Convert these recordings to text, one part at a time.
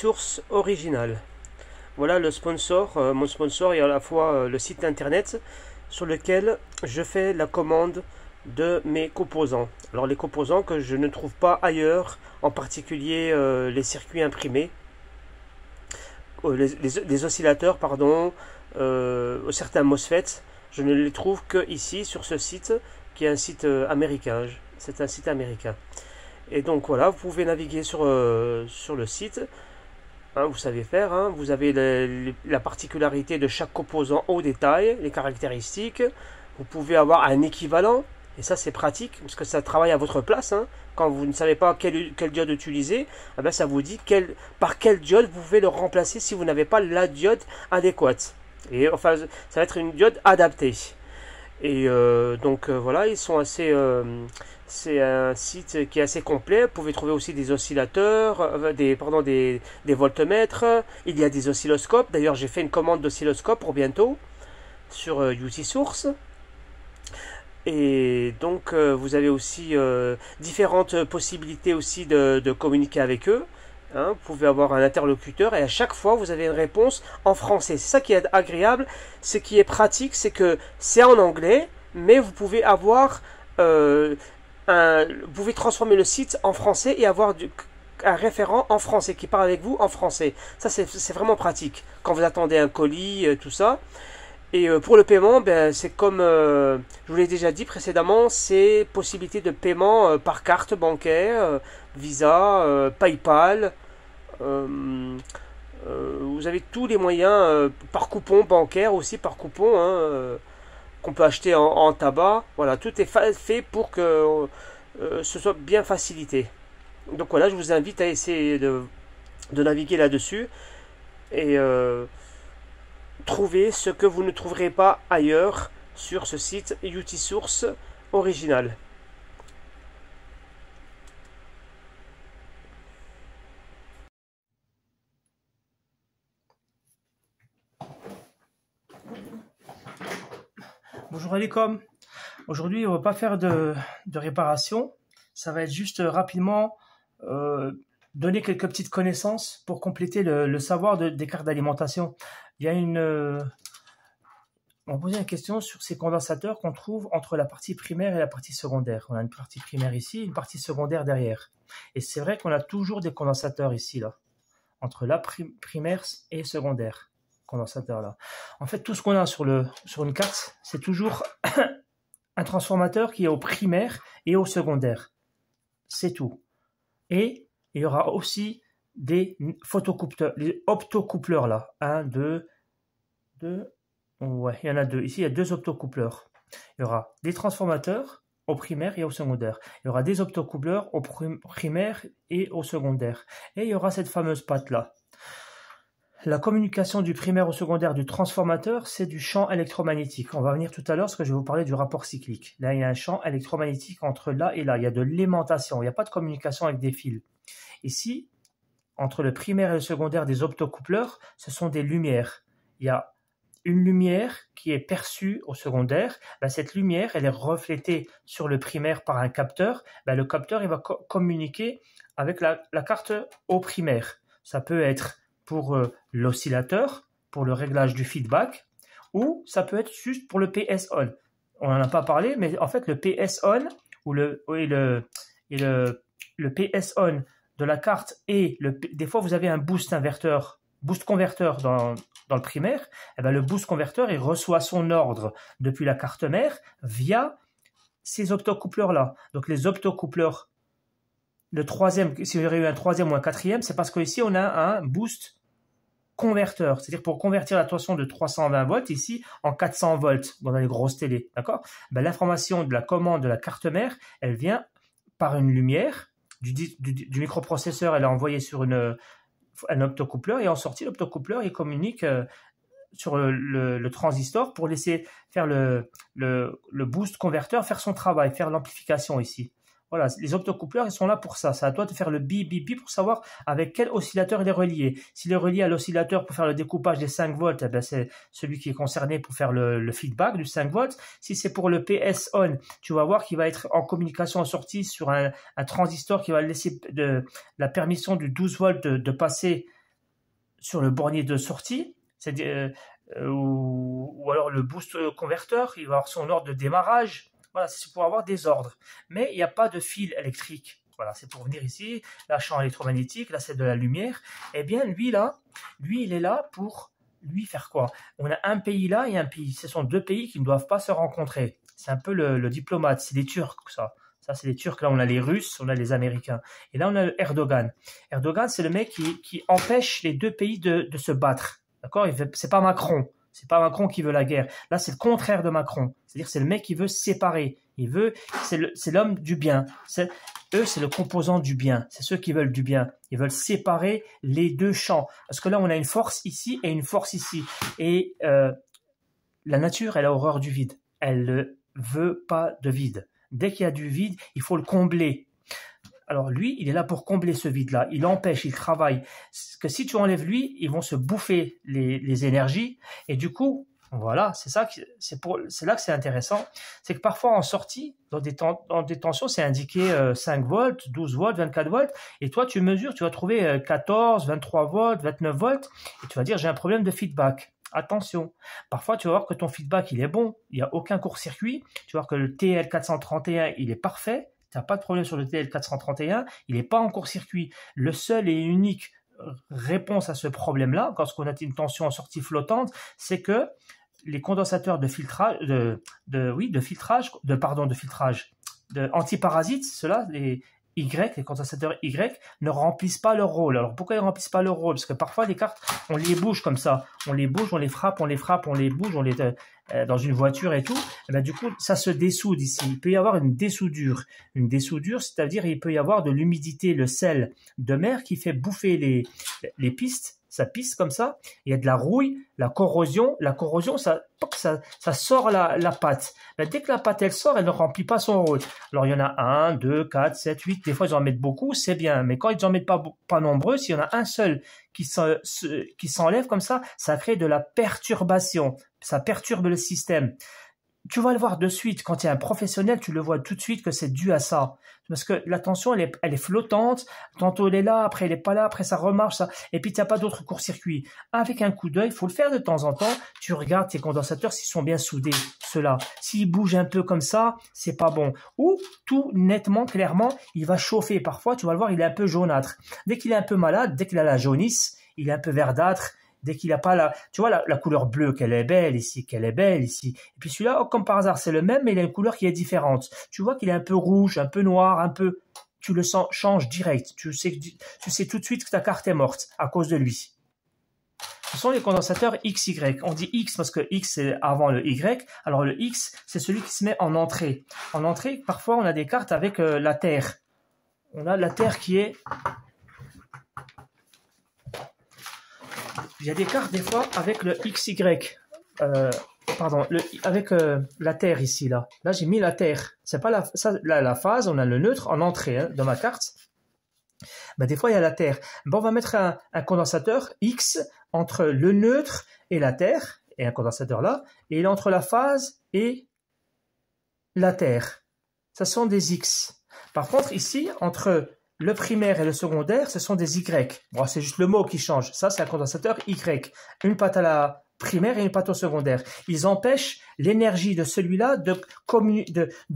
source originale. Voilà le sponsor, euh, mon sponsor et à la fois euh, le site internet sur lequel je fais la commande de mes composants. Alors les composants que je ne trouve pas ailleurs, en particulier euh, les circuits imprimés, les, oscillateurs, pardon, certains MOSFET je ne les trouve que ici sur ce site qui est un site américain. C'est un site américain. Et donc voilà, vous pouvez naviguer sur, sur le site. Hein, vous savez faire, hein. vous avez la particularité de chaque composant au détail, les caractéristiques, vous pouvez avoir un équivalent, et ça c'est pratique, parce que ça travaille à votre place, hein. quand vous ne savez pas quel, quelle diode utiliser, eh ben, ça vous dit par quelle diode vous pouvez le remplacer si vous n'avez pas la diode adéquate, et enfin ça va être une diode adaptée. Et euh, donc euh, voilà, ils sont assez... Euh, c'est un site qui est assez complet. Vous pouvez trouver aussi des oscillateurs, euh, euh, des, pardon, des, voltmètres. Il y a des oscilloscopes. D'ailleurs, j'ai fait une commande d'oscilloscope pour bientôt sur UT euh, Source. Et donc, vous avez aussi différentes possibilités aussi de, communiquer avec eux. Hein. vous pouvez avoir un interlocuteur et à chaque fois vous avez une réponse en français. C'est ça qui est agréable, ce qui est pratique, c'est que c'est en anglais, mais vous pouvez avoir euh, vous pouvez transformer le site en français et avoir un référent en français qui parle avec vous en français. Ça, c'est vraiment pratique quand vous attendez un colis, euh, tout ça. Et euh, pour le paiement, ben, c'est comme je vous l'ai déjà dit précédemment, c'est possibilité de paiement par carte bancaire, Visa, PayPal. vous avez tous les moyens par coupon bancaire aussi, par coupon. Hein, qu'on peut acheter en, tabac. Voilà, tout est fait pour que euh, euh, ce soit bien facilité. Donc voilà, je vous invite à essayer de, naviguer là-dessus et euh, trouver ce que vous ne trouverez pas ailleurs sur ce site UT Source original. Bonjour Alicom. Aujourd'hui, on va pas faire de, réparation. Ça va être juste euh, rapidement euh, donner quelques petites connaissances pour compléter le, savoir des cartes d'alimentation. Il y a une euh, on posait une question sur ces condensateurs qu'on trouve entre la partie primaire et la partie secondaire. On a une partie primaire ici, une partie secondaire derrière. Et c'est vrai qu'on a toujours des condensateurs ici là, entre la primaire et secondaire condensateur là. En fait, tout ce qu'on a sur, le, sur une carte, c'est toujours un transformateur qui est au primaire et au secondaire. C'est tout. Et il y aura aussi des photocoupleurs, les optocoupleurs là. Un, deux, deux. Ouais, il y en a deux. Ici, il y a deux optocoupleurs. Il y aura des transformateurs au primaire et au secondaire. Il y aura des optocoupleurs au primaire et au secondaire. Et il y aura cette fameuse patte là. La communication du primaire au secondaire du transformateur, c'est du champ électromagnétique. On va venir tout à l'heure parce que je vais vous parler du rapport cyclique. Là, il y a un champ électromagnétique entre là et là. Il y a de l'aimantation. Il n'y a pas de communication avec des fils. Ici, entre le primaire et le secondaire des optocoupleurs, ce sont des lumières. Il y a une lumière qui est perçue au secondaire, bah, cette lumière, elle est reflétée sur le primaire par un capteur. Bah, le capteur, il va communiquer avec la, carte au primaire. Ça peut être pour euh, l'oscillateur, pour le réglage du feedback, ou ça peut être juste pour le PS on. On n'en a pas parlé, mais en fait le PS on ou le et le le, PS on de la carte et le des fois vous avez un boost inverteur, boost converteur dans dans le primaire, et eh bien, le boost converteur il reçoit son ordre depuis la carte mère via ces optocoupleurs là. Donc les optocoupleurs le troisième, si j'aurais eu un troisième ou un quatrième, c'est parce que ici on a un boost converteur, c'est-à-dire pour convertir la tension de 320 volts ici en 400 volts dans les grosses télés, d'accord ben, L'information de la commande de la carte mère, elle vient par une lumière du, microprocesseur, elle est envoyée sur une, un optocoupleur et en sortie, l'optocoupleur, il communique euh, sur le, transistor pour laisser faire le, le boost converteur faire son travail, faire l'amplification ici. Voilà, les optocoupleurs, ils sont là pour ça. C'est à toi de faire le bip, bip, bip pour savoir avec quel oscillateur il est relié. S'il est relié à l'oscillateur pour faire le découpage des 5 volts, eh ben, c'est celui qui est concerné pour faire le, feedback du 5 volts. Si c'est pour le PS on, tu vas voir qu'il va être en communication en sortie sur un, transistor qui va laisser la permission du 12 volts de, passer sur le bornier de sortie. C'est euh, euh, ou, ou, alors le boost euh, converteur, il va avoir son ordre de démarrage. Voilà, c'est pour avoir des ordres. Mais il n'y a pas de fil électrique. Voilà, c'est pour venir ici, la champ électromagnétique, là, c'est de la lumière. Eh bien, lui, là, lui, il est là pour lui faire quoi On a un pays là et un pays. Ce sont deux pays qui ne doivent pas se rencontrer. C'est un peu le, diplomate, c'est les Turcs, ça. Ça, c'est les Turcs. Là, on a les Russes, on a les Américains. Et là, on a Erdogan. Erdogan, c'est le mec qui, empêche les deux pays de, de se battre. D'accord C'est pas Macron. C'est pas Macron qui veut la guerre. Là, c'est le contraire de Macron. C'est-à-dire, c'est le mec qui veut séparer. Il veut, c'est l'homme du bien. Eux, c'est le composant du bien. C'est ceux qui veulent du bien. Ils veulent séparer les deux champs. Parce que là, on a une force ici et une force ici. Et euh, la nature, elle a horreur du vide. Elle ne veut pas de vide. Dès qu'il y a du vide, il faut le combler. Alors lui, il est là pour combler ce vide-là. Il empêche, il travaille. Que si tu enlèves lui, ils vont se bouffer les, énergies. Et du coup, voilà, c'est ça, c'est pour, c'est là que c'est intéressant. C'est que parfois en sortie, dans des, dans des tensions, c'est indiqué 5 euh, volts, 12 volts, 24 volts. Et toi, tu mesures, tu vas trouver 14, euh, 23 volts, 29 volts. Et tu vas dire, j'ai un problème de feedback attention. Parfois, tu vas voir que ton feedback, il est bon, il n'y a aucun court-circuit. Tu vas voir que le TL431, il est parfait, a pas de problème sur le TL431, il n'est pas en court-circuit. Le seul et unique euh, réponse à ce problème-là, quand a une tension en sortie flottante, c'est que les condensateurs de filtrage, de, oui, de filtrage, de pardon, de filtrage, de antiparasites, ceux-là, les, y les condensateurs Y ne remplissent pas leur rôle. Alors pourquoi ils remplissent pas leur rôle Parce que parfois les cartes, on les bouge comme ça, on les bouge, on les frappe, on les frappe, on les bouge, on les euh, euh, dans une voiture et tout. Eh ben, du coup, ça se dessoude ici. Il peut y avoir une dessoudure, une dessoudure, c'est-à-dire il peut y avoir de l'humidité, le sel de mer qui fait bouffer les les pistes ça pisse comme ça, il y a de la rouille, la corrosion, la corrosion, ça, ça, ça sort la, la pâte. Mais dès que la pâte, elle sort, elle ne remplit pas son rôle. Alors, il y en a un, deux, quatre, sept, huit, des fois, ils en mettent beaucoup, c'est bien, mais quand ils en mettent pas, pas nombreux, s'il y en a un seul qui s'enlève comme ça, ça crée de la perturbation, ça perturbe le système tu vas le voir de suite. Quand il y a un professionnel, tu le vois tout de suite que c'est dû à ça. Parce que l'attention, elle est, elle est flottante. Tantôt, elle est là, après, elle est pas là, après, ça remarche, ça. Et puis, tu n'as pas d'autre court-circuit. Avec un coup d'œil, faut le faire de temps en temps. Tu regardes tes condensateurs s'ils sont bien soudés, ceux-là. S'ils bougent un peu comme ça, c'est pas bon. Ou, tout nettement, clairement, il va chauffer. Parfois, tu vas le voir, il est un peu jaunâtre. Dès qu'il est un peu malade, dès qu'il a la jaunisse, il est un peu verdâtre, dès qu'il n'a pas la, tu vois, la, couleur bleue, qu'elle est belle ici, qu'elle est belle ici. Et puis celui-là, oh, comme par hasard, c'est le même, mais il a une couleur qui est différente. Tu vois qu'il est un peu rouge, un peu noir, un peu, tu le sens, change direct. Tu sais, tu sais tout de suite que ta carte est morte à cause de lui. Ce sont les condensateurs XY. On dit X parce que X c'est avant le Y. Alors le X, c'est celui qui se met en entrée. En entrée, parfois on a des cartes avec euh, la Terre. On a la Terre qui est Il y a des cartes des fois avec le XY. Euh, pardon, le, avec euh, la Terre ici, là. Là, j'ai mis la Terre. C'est pas la, ça, la phase, on a le neutre en entrée hein, dans ma carte. Mais des fois, il y a la Terre. Bon, on va mettre un, condensateur X entre le neutre et la Terre, et un condensateur là, et il entre la phase et la Terre. Ça sont des X. Par contre, ici, entre le primaire et le secondaire, ce sont des Y. c'est juste le mot qui change. Ça, c'est un condensateur Y. Une pâte à la primaire et une pâte au secondaire. Ils empêchent l'énergie de celui-là de,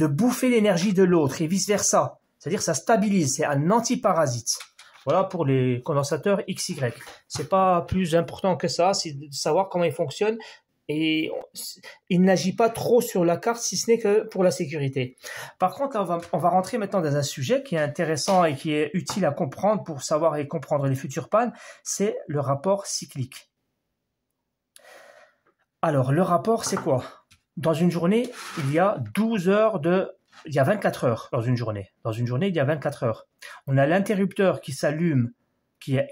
bouffer l'énergie de l'autre et vice-versa. C'est-à-dire ça stabilise, c'est un antiparasite. Voilà pour les condensateurs XY. C'est pas plus important que ça, c'est de savoir comment ils fonctionnent, et il n'agit pas trop sur la carte si ce n'est que pour la sécurité. Par contre, on va, rentrer maintenant dans un sujet qui est intéressant et qui est utile à comprendre pour savoir et comprendre les futures pannes, c'est le rapport cyclique. Alors, le rapport, c'est quoi Dans une journée, il y a 12 heures de... Il y a 24 heures dans une journée. Dans une journée, il y a 24 heures. On a l'interrupteur qui s'allume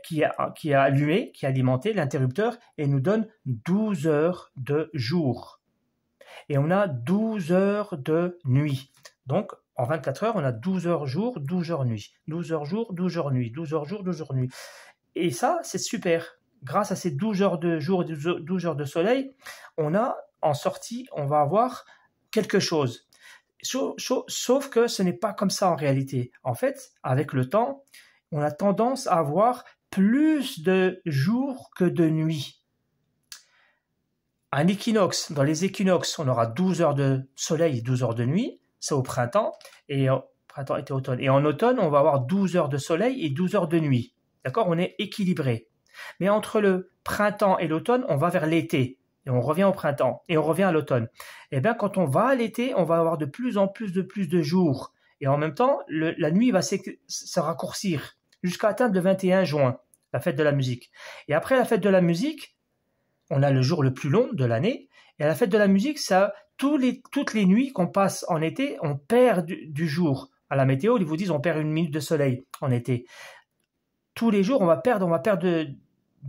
qui, a, qui, allumé, qui a alimenté l'interrupteur et nous donne 12 heures de jour. Et on a 12 heures de nuit. Donc, en 24 heures, on a 12 heures jour, 12 heures nuit. 12 heures jour, 12 heures nuit. 12 heures jour, 12 heures nuit. Et ça, c'est super. Grâce à ces 12 heures de jour, 12 heures de soleil, on a, en sortie, on va avoir quelque chose. sauf que ce n'est pas comme ça en réalité. En fait, avec le temps, on a tendance à avoir plus de jours que de nuits. Un équinoxe, dans les équinoxes, on aura 12 heures de soleil et 12 heures de nuit, c'est au printemps, et en, printemps, automne. Et en automne, on va avoir 12 heures de soleil et 12 heures de nuit. D'accord On est équilibré. Mais entre le printemps et l'automne, on va vers l'été. Et on revient au printemps. Et on revient à l'automne. Eh bien, quand on va à l'été, on va avoir de plus en plus de plus de jours. Et en même temps, la nuit va se raccourcir jusqu'à atteindre le 21 juin, la fête de la musique. Et après la fête de la musique, on a le jour le plus long de l'année. Et à la fête de la musique, ça, tous les, toutes les nuits qu'on passe en été, on perd du, jour. À la météo, ils vous disent on perd une minute de soleil en été. Tous les jours, on va perdre, on va perdre de,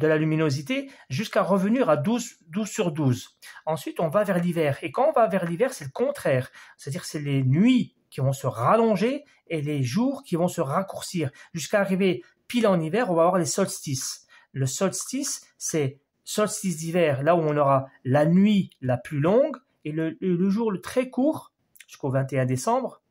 la luminosité jusqu'à revenir à 12, 12 sur 12. Ensuite, on va vers l'hiver. Et quand on va vers l'hiver, c'est le contraire. C'est-à-dire, c'est les nuits qui vont se rallonger et les jours qui vont se raccourcir jusqu'à arriver pile en hiver, on va avoir les solstices. Le solstice, c'est solstice d'hiver, là où on aura la nuit la plus longue et le, jour le très court jusqu'au 21 décembre.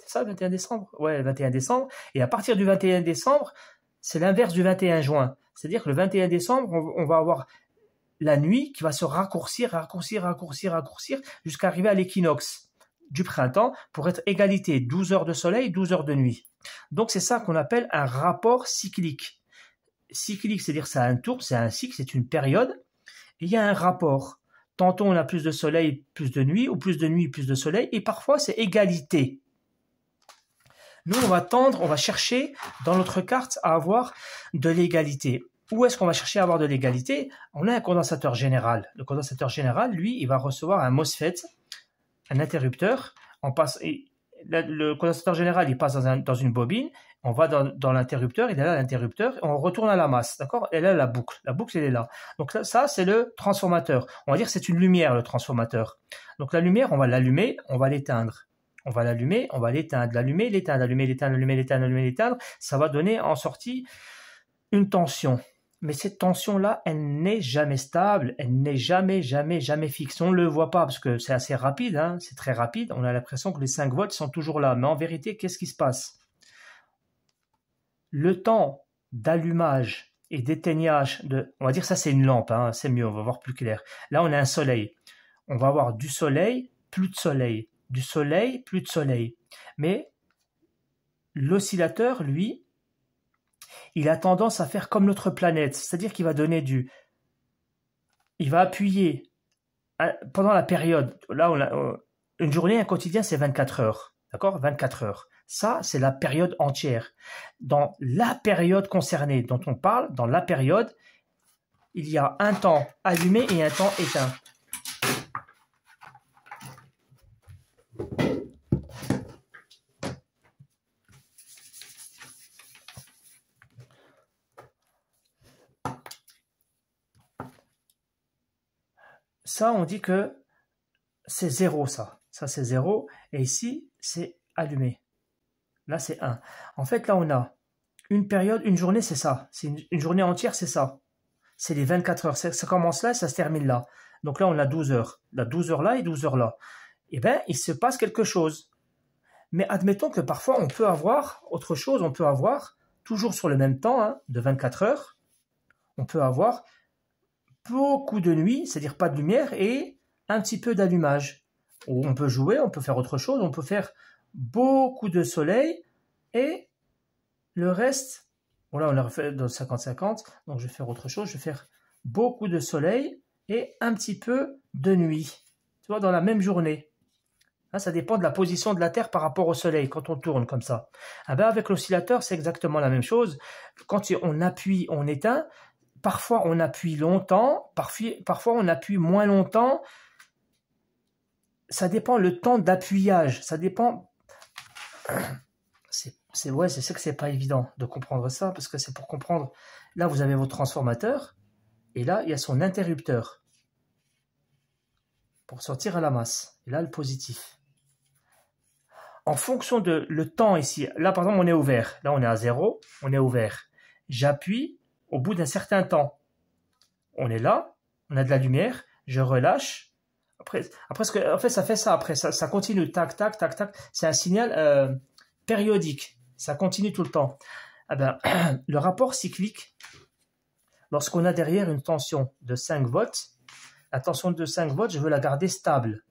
C'est ça, le 21 décembre Ouais, le 21 décembre. Et à partir du 21 décembre, c'est l'inverse du 21 juin. C'est-à-dire que le 21 décembre, on, on va avoir la nuit qui va se raccourcir, raccourcir, raccourcir, raccourcir jusqu'à arriver à l'équinoxe du printemps pour être égalité 12 heures de soleil, 12 heures de nuit. Donc c'est ça qu'on appelle un rapport cyclique. Cyclique, c'est-à-dire c'est un tour, c'est un cycle, c'est une période. Et il y a un rapport. Tantôt on a plus de soleil, plus de nuit, ou plus de nuit, plus de soleil, et parfois c'est égalité. Nous, on va tendre, on va chercher dans notre carte à avoir de l'égalité. Où est-ce qu'on va chercher à avoir de l'égalité On a un condensateur général. Le condensateur général, lui, il va recevoir un MOSFET un interrupteur, on passe, et le condensateur général, il passe dans, une bobine, on va dans, l'interrupteur, il est là l'interrupteur, on retourne à la masse, d'accord Et là, la boucle, la boucle, elle est là. Donc ça, c'est le transformateur. On va dire c'est une lumière, le transformateur. Donc la lumière, on va l'allumer, on va l'éteindre. On va l'allumer, on va l'éteindre, l'allumer, l'éteindre, l'allumer, l'éteindre, l'allumer, l'éteindre, l'allumer, l'éteindre. Ça va donner en sortie une tension. Mais cette tension-là, elle n'est jamais stable, elle n'est jamais, jamais, jamais fixe. On ne le voit pas parce que c'est assez rapide, hein, c'est très rapide. On a l'impression que les 5 volts sont toujours là. Mais en vérité, qu'est-ce qui se passe Le temps d'allumage et d'éteignage de... On va dire ça, c'est une lampe, hein, c'est mieux, on va voir plus clair. Là, on a un soleil. On va avoir du soleil, plus de soleil. Du soleil, plus de soleil. Mais l'oscillateur, lui, il a tendance à faire comme notre planète, c'est-à-dire qu'il va donner du... Il va appuyer euh, pendant la période. Là, une journée, un quotidien, c'est 24 heures. D'accord 24 heures. Ça, c'est la période entière. Dans la période concernée dont on parle, dans la période, il y a un temps allumé et un temps éteint. on dit que c'est zéro ça. Ça, c'est zéro Et ici, c'est allumé. Là, c'est 1. En fait, là, on a une période, une journée, c'est ça. C'est une, journée entière, c'est ça. C'est les 24 heures. Ça commence là et ça se termine là. Donc là, on a 12 heures. la 12 heures là et 12 heures là. et eh bien, il se passe quelque chose. Mais admettons que parfois, on peut avoir autre chose. On peut avoir, toujours sur le même temps, hein, de 24 heures, on peut avoir beaucoup de nuit, c'est-à-dire pas de lumière, et un petit peu d'allumage. On peut jouer, on peut faire autre chose, on peut faire beaucoup de soleil, et le reste, voilà, on a refait dans 50-50, donc je vais faire autre chose, je vais faire beaucoup de soleil et un petit peu de nuit, tu vois, dans la même journée. Hein, ça dépend de la position de la Terre par rapport au Soleil quand on tourne comme ça. Ah ben, avec l'oscillateur, c'est exactement la même chose. Quand on appuie, on éteint, parfois on appuie longtemps, parfois, parfois on appuie moins longtemps. Ça dépend le temps d'appuyage, ça dépend. C'est ouais, c'est ça que c'est pas évident de comprendre ça parce que c'est pour comprendre. Là, vous avez votre transformateur et là, il y a son interrupteur pour sortir à la masse. Et là, le positif. En fonction de le temps ici, là par exemple, on est ouvert. Là, on est à zéro. on est ouvert. J'appuie, au bout d'un certain temps. On est là, on a de la lumière, je relâche. Après, après ce que, en fait, ça fait ça après, ça, continue, tac, tac, tac, tac. C'est un signal euh, périodique, ça continue tout le temps. Ah ben, le rapport cyclique, lorsqu'on a derrière une tension de 5 volts, la tension de 5 volts, je veux la garder stable.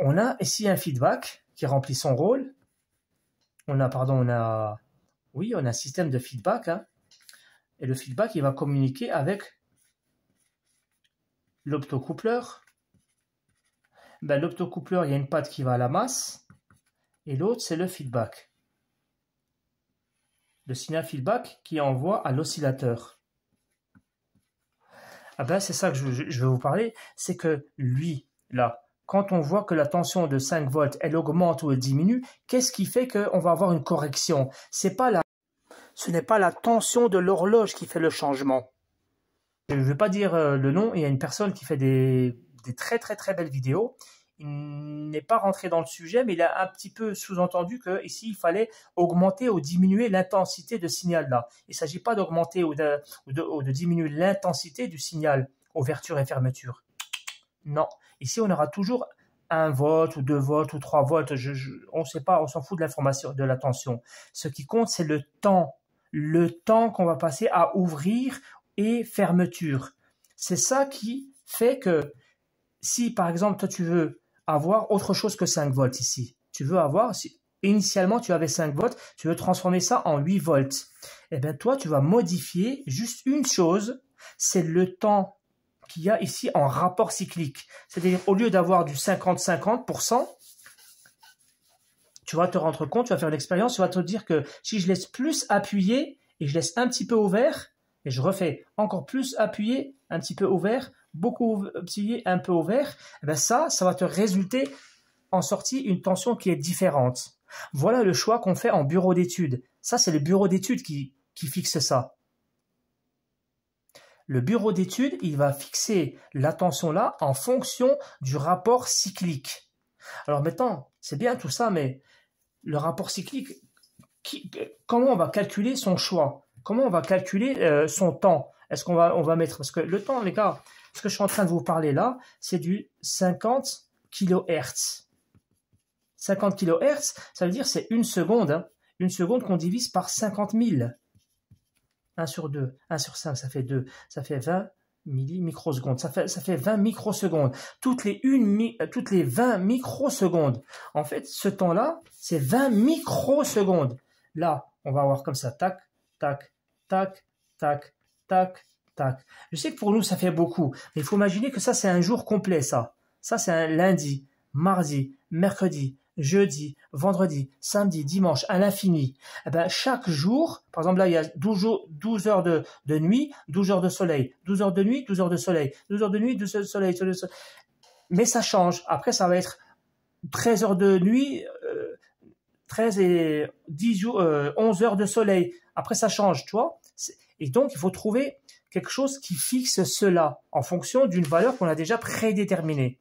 On a ici un feedback qui remplit son rôle. On a, pardon, on a, oui, on a un système de feedback. Hein. Et le feedback, il va communiquer avec l'optocoupleur. Ben, l'optocoupleur, il y a une patte qui va à la masse et l'autre, c'est le feedback. Le signal feedback qui envoie à l'oscillateur. Ah ben, c'est ça que je, je vais vous parler, c'est que lui, là, quand on voit que la tension de 5 volts, elle augmente ou elle diminue, qu'est-ce qui fait qu'on va avoir une correction C'est pas la ce n'est pas la tension de l'horloge qui fait le changement. Je ne veux pas dire euh, le nom, il y a une personne qui fait des, très très très belles vidéos. Il n'est pas rentré dans le sujet, mais il a un petit peu sous-entendu que il fallait augmenter ou diminuer l'intensité de signal là. Il ne s'agit pas d'augmenter ou de, diminuer l'intensité du signal, ouverture et fermeture. Non, ici on aura toujours un vote ou deux volts ou trois volts, on ne sait pas, on s'en fout de l'information, de la tension. Ce qui compte, c'est le temps le temps qu'on va passer à ouvrir et fermeture. C'est ça qui fait que si par exemple toi tu veux avoir autre chose que 5 volts ici, tu veux avoir, initialement tu avais 5 volts, tu veux transformer ça en 8 volts, et eh bien toi tu vas modifier juste une chose, c'est le temps qu'il y a ici en rapport cyclique. C'est-à-dire au lieu d'avoir du 50-50%, tu vas te rendre compte, tu vas faire l'expérience, tu vas te dire que si je laisse plus appuyer et je laisse un petit peu ouvert, et je refais encore plus appuyer, un petit peu ouvert, beaucoup appuyer, un peu ouvert, eh ben ça, ça va te résulter en sortie une tension qui est différente. Voilà le choix qu'on fait en bureau d'études. Ça, c'est le bureau d'études qui, qui fixe ça. Le bureau d'études, il va fixer la tension là en fonction du rapport cyclique. Alors maintenant, c'est bien tout ça, mais le rapport cyclique, comment on va calculer son choix Comment on va calculer euh, son temps Est-ce qu'on va, on va mettre... Parce que le temps, les gars, ce que je suis en train de vous parler là, c'est du 50 kHz. 50 kHz, ça veut dire c'est une seconde. Hein. une seconde qu'on divise par 50 000. 1 sur 2, 1 sur 5, ça fait 2. Ça fait 20 milli microsecondes. Ça fait, ça 20 microsecondes. Toutes les, une, euh, toutes les 20 microsecondes. En fait, ce temps-là, c'est 20 microsecondes. Là, on va voir comme ça, tac, tac, tac, tac, tac, tac. Je sais que pour nous, ça fait beaucoup, mais il faut imaginer que ça, c'est un jour complet, ça. Ça, c'est un lundi, mardi, mercredi, jeudi, vendredi, samedi, dimanche, à l'infini, eh ben, chaque jour, par exemple là, il y a 12, heures de, nuit, 12 heures de soleil, 12 heures de nuit, 12 heures de soleil, 12 heures de nuit, 12 heures de soleil, Mais ça change. Après, ça va être 13 heures de nuit, 13 euh, et 10 11 euh, heures de soleil. Après, ça change, tu vois. Et donc, il faut trouver quelque chose qui fixe cela en fonction d'une valeur qu'on a déjà prédéterminée.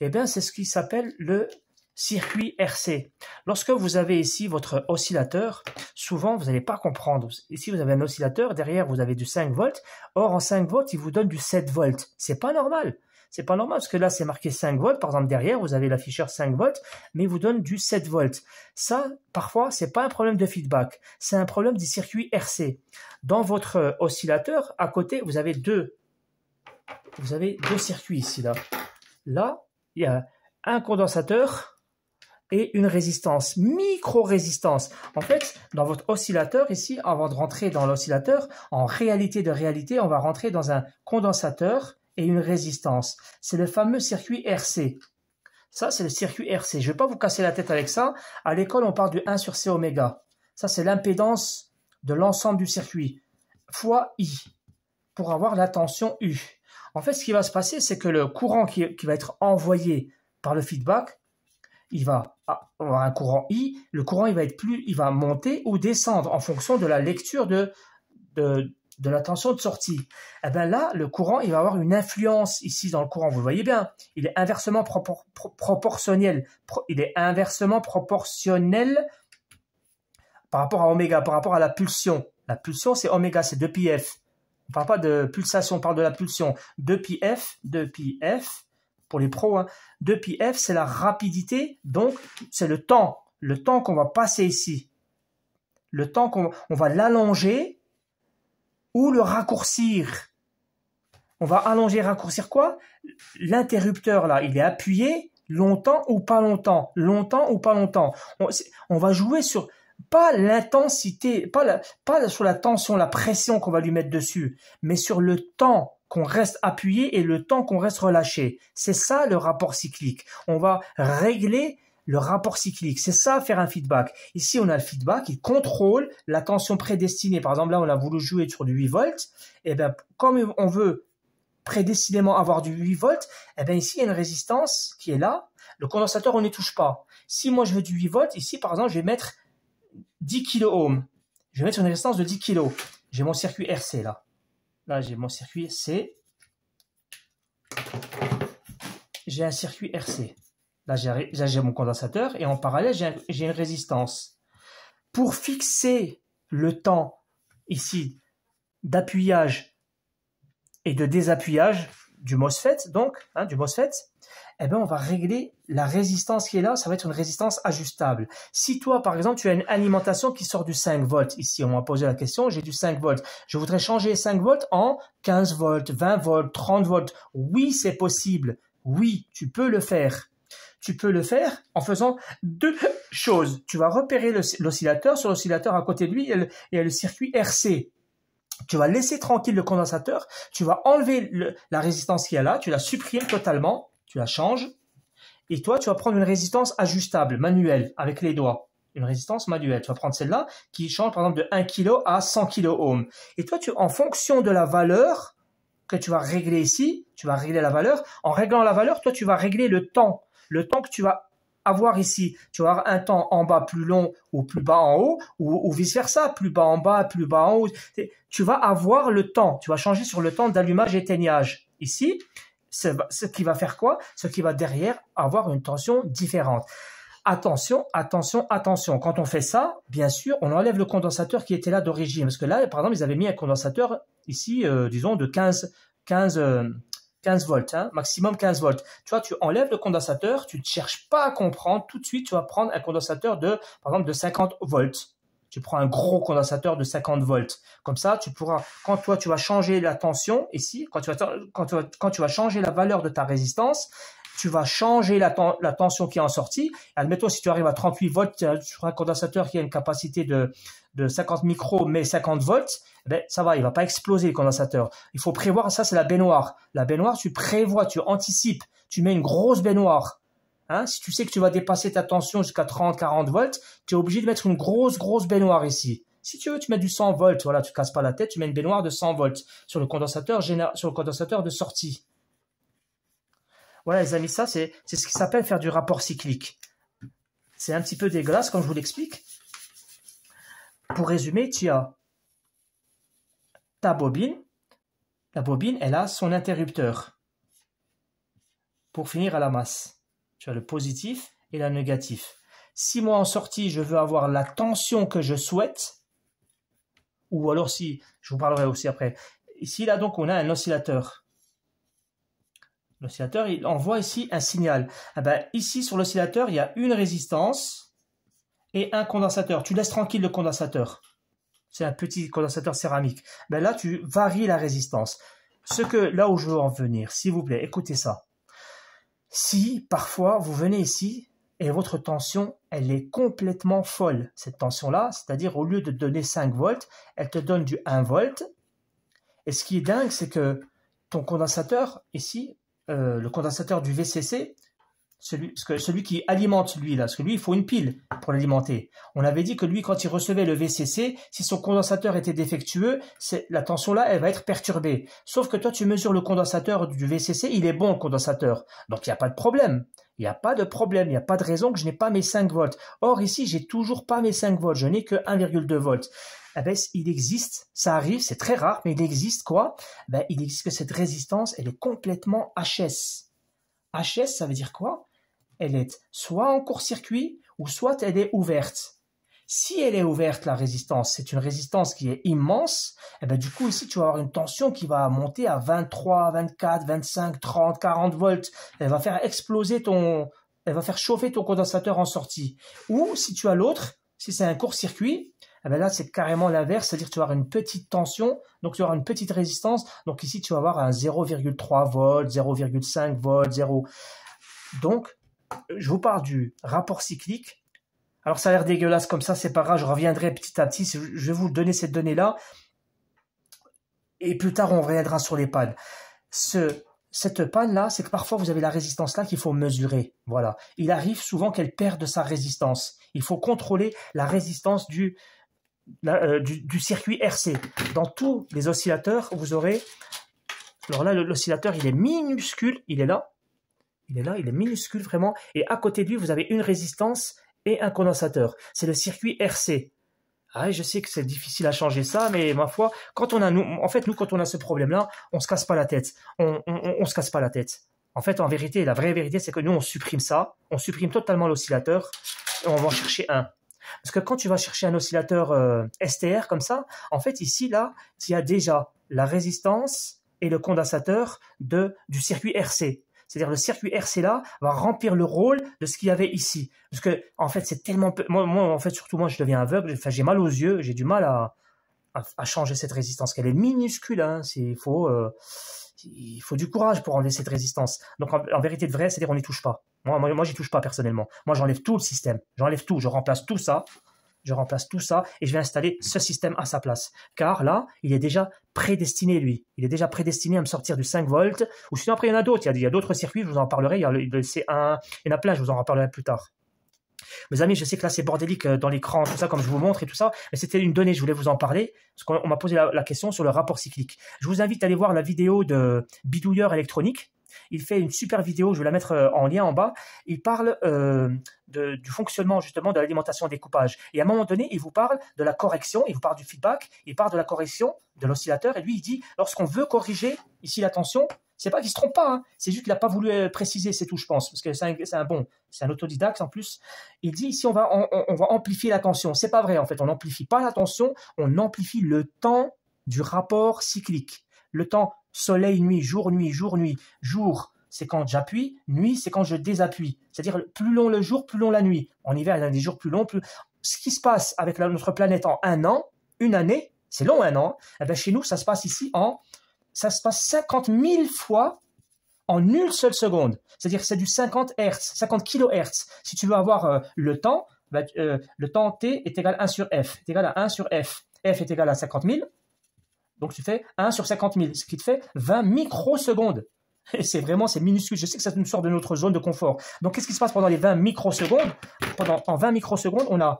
Eh bien, c'est ce qui s'appelle le circuit RC. Lorsque vous avez ici votre oscillateur, souvent vous n'allez pas comprendre. Ici vous avez un oscillateur, derrière vous avez du 5 volts. Or en 5 volts, il vous donne du 7 volts. C'est pas normal. C'est pas normal parce que là c'est marqué 5 volts. Par exemple derrière vous avez l'afficheur 5 volts, mais il vous donne du 7 volts. Ça, parfois, c'est pas un problème de feedback. C'est un problème du circuit RC. Dans votre oscillateur, à côté vous avez deux, vous avez deux circuits ici là. Là, il y a un condensateur et une résistance, micro-résistance. En fait, dans votre oscillateur ici, avant de rentrer dans l'oscillateur, en réalité de réalité, on va rentrer dans un condensateur et une résistance. C'est le fameux circuit RC. Ça, c'est le circuit RC. Je ne vais pas vous casser la tête avec ça. À l'école, on parle du 1 sur C oméga. Ça, c'est l'impédance de l'ensemble du circuit fois I pour avoir la tension U. En fait, ce qui va se passer, c'est que le courant qui va être envoyé par le feedback il ah, va avoir un courant I, le courant il va être plus, il va monter ou descendre en fonction de la lecture de, de, la tension de sortie. Et eh ben là, le courant il va avoir une influence ici dans le courant, vous voyez bien, il est inversement proportionnel, il est inversement proportionnel par rapport à oméga, par rapport à la pulsion. La pulsion c'est oméga, c'est 2 pi f. On parle pas de pulsation, on parle de la pulsion. 2 pi f, 2 pi pour les pros, hein. de pi f, c'est la rapidité, donc c'est le temps, le temps qu'on va passer ici. Le temps qu'on va l'allonger ou le raccourcir. On va allonger, raccourcir quoi L'interrupteur là, il est appuyé longtemps ou pas longtemps, longtemps ou pas longtemps. On, va jouer sur pas l'intensité, pas, pas sur la tension, la pression qu'on va lui mettre dessus, mais sur le temps qu'on reste appuyé et le temps qu'on reste relâché. C'est ça le rapport cyclique. On va régler le rapport cyclique. C'est ça faire un feedback. Ici, on a le feedback qui contrôle la tension prédestinée. Par exemple, là, on a voulu jouer sur du 8 volts. Et eh bien, comme on veut prédestinément avoir du 8 volts, eh bien ici, il y a une résistance qui est là. Le condensateur, on ne touche pas. Si moi, je veux du 8 volts, ici, par exemple, je vais mettre 10 kilo Je vais mettre une résistance de 10 kilo. J'ai mon circuit RC là. Là, j'ai mon circuit C. J'ai un circuit RC. Là, j'ai mon condensateur et en parallèle, j'ai une résistance. Pour fixer le temps ici d'appuyage et de désappuyage du MOSFET, donc, hein, du MOSFET, eh bien, on va régler la résistance qui est là, ça va être une résistance ajustable. Si toi, par exemple, tu as une alimentation qui sort du 5 volts, ici, on m'a posé la question, j'ai du 5 volts. Je voudrais changer 5 volts en 15 volts, 20 volts, 30 volts. Oui, c'est possible. Oui, tu peux le faire. Tu peux le faire en faisant deux choses. Tu vas repérer l'oscillateur. Sur l'oscillateur, à côté de lui, et y, le, circuit RC. Tu vas laisser tranquille le condensateur. Tu vas enlever la résistance qui est là. Tu la supprimes totalement. Tu la changes et toi, tu vas prendre une résistance ajustable, manuelle, avec les doigts. Une résistance manuelle. Tu vas prendre celle-là qui change par exemple de 1 kilo à 100 ohm. Et toi, tu, en fonction de la valeur que tu vas régler ici, tu vas régler la valeur. En réglant la valeur, toi, tu vas régler le temps. Le temps que tu vas avoir ici. Tu vas avoir un temps en bas plus long ou plus bas en haut, ou, ou vice-versa, plus bas en bas, plus bas en haut. Tu vas avoir le temps. Tu vas changer sur le temps d'allumage-éteignage. Ici, ce qui va faire quoi Ce qui va derrière avoir une tension différente. Attention, attention, attention. Quand on fait ça, bien sûr, on enlève le condensateur qui était là d'origine. Parce que là, par exemple, ils avaient mis un condensateur ici, euh, disons, de 15, 15, euh, volts, hein, maximum 15 volts. Tu vois, tu enlèves le condensateur, tu ne cherches pas à comprendre, tout de suite, tu vas prendre un condensateur de, par exemple, de 50 volts tu prends un gros condensateur de 50 volts. Comme ça, tu pourras, quand toi tu vas changer la tension ici, quand tu vas, quand tu changer la valeur de ta résistance, tu vas changer la, tension qui est en sortie. Admettons, si tu arrives à 38 volts sur un condensateur qui a une capacité de, 50 micros, mais 50 volts, eh ben, ça va, il va pas exploser le condensateur. Il faut prévoir, ça c'est la baignoire. La baignoire, tu prévois, tu anticipes, tu mets une grosse baignoire Hein, si tu sais que tu vas dépasser ta tension jusqu'à 30-40 volts, tu es obligé de mettre une grosse, grosse baignoire ici. Si tu veux, tu mets du 100 volts, voilà, tu casses pas la tête, tu mets une baignoire de 100 volts sur le condensateur, sur le condensateur de sortie. Voilà, les amis, ça, c'est ce qui s'appelle faire du rapport cyclique. C'est un petit peu dégueulasse quand je vous l'explique. Pour résumer, tu as ta bobine. La bobine, elle a son interrupteur. Pour finir à la masse. Tu as le positif et la négatif. Si moi en sortie, je veux avoir la tension que je souhaite, ou alors si, je vous parlerai aussi après, ici là donc on a un oscillateur. L'oscillateur, il envoie ici un signal. Ah ben, ici sur l'oscillateur, il y a une résistance et un condensateur. Tu laisses tranquille le condensateur. C'est un petit condensateur céramique. Ben là, tu varies la résistance. Ce que là où je veux en venir, s'il vous plaît, écoutez ça. Si parfois vous venez ici et votre tension, elle est complètement folle, cette tension-là, c'est-à-dire au lieu de donner 5 volts, elle te donne du 1 volt. Et ce qui est dingue, c'est que ton condensateur ici, euh, le condensateur du VCC, celui, que celui qui alimente lui, là, parce que lui, il faut une pile pour l'alimenter. On avait dit que lui, quand il recevait le VCC, si son condensateur était défectueux, la tension là, elle va être perturbée. Sauf que toi, tu mesures le condensateur du VCC, il est bon, le condensateur. Donc, il n'y a pas de problème. Il n'y a pas de problème, il n'y a pas de raison que je n'ai pas mes 5 volts. Or, ici, j'ai toujours pas mes 5 volts, je n'ai que 1,2 volts. Eh ben, il existe, ça arrive, c'est très rare, mais il existe quoi ben, Il existe que cette résistance, elle est complètement HS. HS, ça veut dire quoi elle est soit en court-circuit ou soit elle est ouverte. Si elle est ouverte, la résistance, c'est une résistance qui est immense, et eh ben du coup ici tu vas avoir une tension qui va monter à 23, 24, 25, 30, 40 volts. Elle va faire exploser ton, elle va faire chauffer ton condensateur en sortie. Ou si tu as l'autre, si c'est un court-circuit, eh ben là c'est carrément l'inverse, c'est-à-dire tu vas avoir une petite tension, donc tu vas avoir une petite résistance, donc ici tu vas avoir un 0,3 volts, 0,5 volts, 0. Donc euh, je vous parle du rapport cyclique. Alors ça a l'air dégueulasse comme ça, c'est pas grave, je reviendrai petit à petit, je vais vous donner cette donnée-là. Et plus tard, on reviendra sur les pannes. Ce, cette panne-là, c'est que parfois vous avez la résistance-là qu'il faut mesurer. Voilà. Il arrive souvent qu'elle perde sa résistance. Il faut contrôler la résistance du, euh, du, circuit RC. Dans tous les oscillateurs, vous aurez... Alors là, l'oscillateur, il est minuscule, il est là. Il est là, il est minuscule vraiment. Et à côté de lui, vous avez une résistance et un condensateur. C'est le circuit RC. Ah, je sais que c'est difficile à changer ça, mais ma foi, quand on a nous, en fait, nous, quand on a ce problème-là, on se casse pas la tête. On, on, se casse pas la tête. En fait, en vérité, la vraie vérité, c'est que nous, on supprime ça, on supprime totalement l'oscillateur, et on va en chercher un. Parce que quand tu vas chercher un oscillateur euh, STR comme ça, en fait, ici, là, il y a déjà la résistance et le condensateur de, du circuit RC. C'est-à-dire le circuit RC là va remplir le rôle de ce qu'il y avait ici. Parce que en fait c'est tellement peu... moi, en fait surtout moi je deviens aveugle, enfin, j'ai mal aux yeux, j'ai du mal à, changer cette résistance qu'elle est minuscule. Hein. C'est faut euh, il faut du courage pour enlever cette résistance. Donc en, vérité de vrai, c'est-à-dire on n'y touche pas. Moi moi, moi j'y touche pas personnellement. Moi j'enlève tout le système, j'enlève tout, je remplace tout ça je remplace tout ça et je vais installer ce système à sa place. Car là, il est déjà prédestiné, lui. Il est déjà prédestiné à me sortir du 5 volts. Ou sinon, après, il y en a d'autres. Il y a, d'autres circuits, je vous en parlerai. Il y le, C1, en a plein, je vous en reparlerai plus tard. Mes amis, je sais que là c'est bordélique euh, dans l'écran, tout ça, comme je vous montre et tout ça, mais c'était une donnée, je voulais vous en parler, parce qu'on m'a posé la, la, question sur le rapport cyclique. Je vous invite à aller voir la vidéo de Bidouilleur électronique, il fait une super vidéo, je vais la mettre euh, en lien en bas. Il parle euh, du fonctionnement justement de l'alimentation découpage. Et à un moment donné, il vous parle de la correction, il vous parle du feedback, il parle de la correction de l'oscillateur. Et lui, il dit, lorsqu'on veut corriger ici la tension, c'est pas qu'il se trompe pas, hein. c'est juste qu'il n'a pas voulu euh, préciser, c'est tout, je pense, parce que c'est un, bon, c'est un autodidacte en plus. Il dit ici on va on, va amplifier la tension. C'est pas vrai en fait, on n'amplifie pas la tension, on amplifie le temps du rapport cyclique le temps soleil, nuit, jour, nuit, jour, nuit. Jour, c'est quand j'appuie, nuit, c'est quand je désappuie. C'est-à-dire plus long le jour, plus long la nuit. En hiver, il y a des jours plus longs. Ce qui se passe avec notre planète en un an, une année, c'est long un an, eh ben, chez nous, ça se passe ici en... Ça se passe 50 000 fois en une seule seconde. C'est-à-dire c'est du 50 hertz, 50 kHz. Si tu veux avoir euh, le temps, bah, euh, le temps T est égal à 1 sur F, est égal à 1 sur F. F est égal à 50 000, donc tu fais 1 sur 50 000, ce qui te fait 20 microsecondes. Et c'est vraiment, c'est minuscule. Je sais que ça nous sort de notre zone de confort. Donc qu'est-ce qui se passe pendant les 20 microsecondes pendant, En 20 microsecondes, on a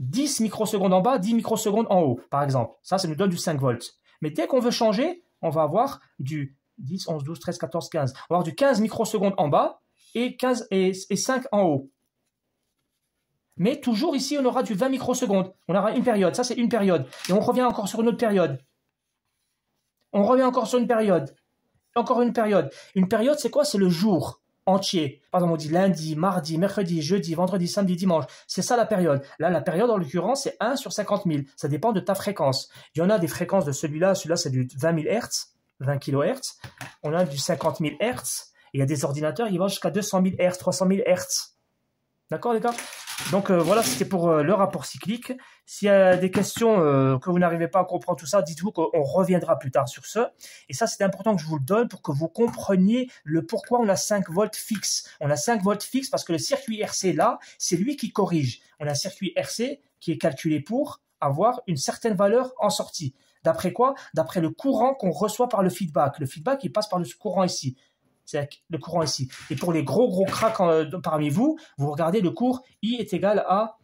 10 microsecondes en bas, 10 microsecondes en haut, par exemple. Ça, ça nous donne du 5 volts. Mais dès qu'on veut changer, on va avoir du 10, 11, 12, 13, 14, 15. On va avoir du 15 microsecondes en bas et, 15 et 5 en haut. Mais toujours ici, on aura du 20 microsecondes. On aura une période. Ça, c'est une période. Et on revient encore sur une autre période. On revient encore sur une période. Encore une période. Une période, c'est quoi C'est le jour entier. Par exemple, on dit lundi, mardi, mercredi, jeudi, vendredi, samedi, dimanche. C'est ça la période. Là, la période, en l'occurrence, c'est 1 sur 50 000. Ça dépend de ta fréquence. Il y en a des fréquences de celui-là. Celui-là, c'est du 20 000 Hz, 20 kHz. On a du 50 000 Hz. il y a des ordinateurs qui vont jusqu'à 200 000 Hz, 300 000 Hz. D'accord, les Donc euh, voilà, c'était pour euh, le rapport cyclique. S'il y a des questions euh, que vous n'arrivez pas à comprendre tout ça, dites-vous qu'on reviendra plus tard sur ce. Et ça, c'est important que je vous le donne pour que vous compreniez le pourquoi on a 5 volts fixes. On a 5 volts fixes parce que le circuit RC là, c'est lui qui corrige. On a un circuit RC qui est calculé pour avoir une certaine valeur en sortie. D'après quoi D'après le courant qu'on reçoit par le feedback. Le feedback, il passe par le courant ici c'est le courant ici. Et pour les gros gros cracks euh, parmi vous, vous regardez le cours I est égal à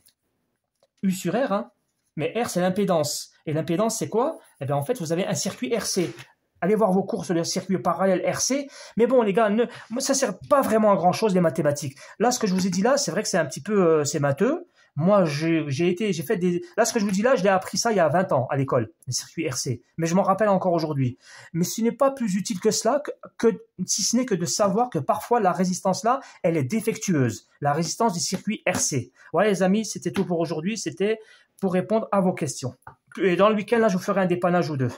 U sur R, hein. mais R c'est l'impédance. Et l'impédance c'est quoi Eh bien en fait vous avez un circuit RC. Allez voir vos cours sur le circuit parallèle RC. Mais bon, les gars, ne, ça sert pas vraiment à grand chose les mathématiques. Là, ce que je vous ai dit là, c'est vrai que c'est un petit peu, euh, c'est moi, j'ai été, j'ai fait des. Là, ce que je vous dis là, je l'ai appris ça il y a 20 ans à l'école, les circuits RC. Mais je m'en rappelle encore aujourd'hui. Mais ce n'est pas plus utile que cela, que, si ce n'est que de savoir que parfois la résistance là, elle est défectueuse. La résistance du circuit RC. Voilà, les amis, c'était tout pour aujourd'hui. C'était pour répondre à vos questions. Et dans le week-end là, je vous ferai un dépannage ou deux.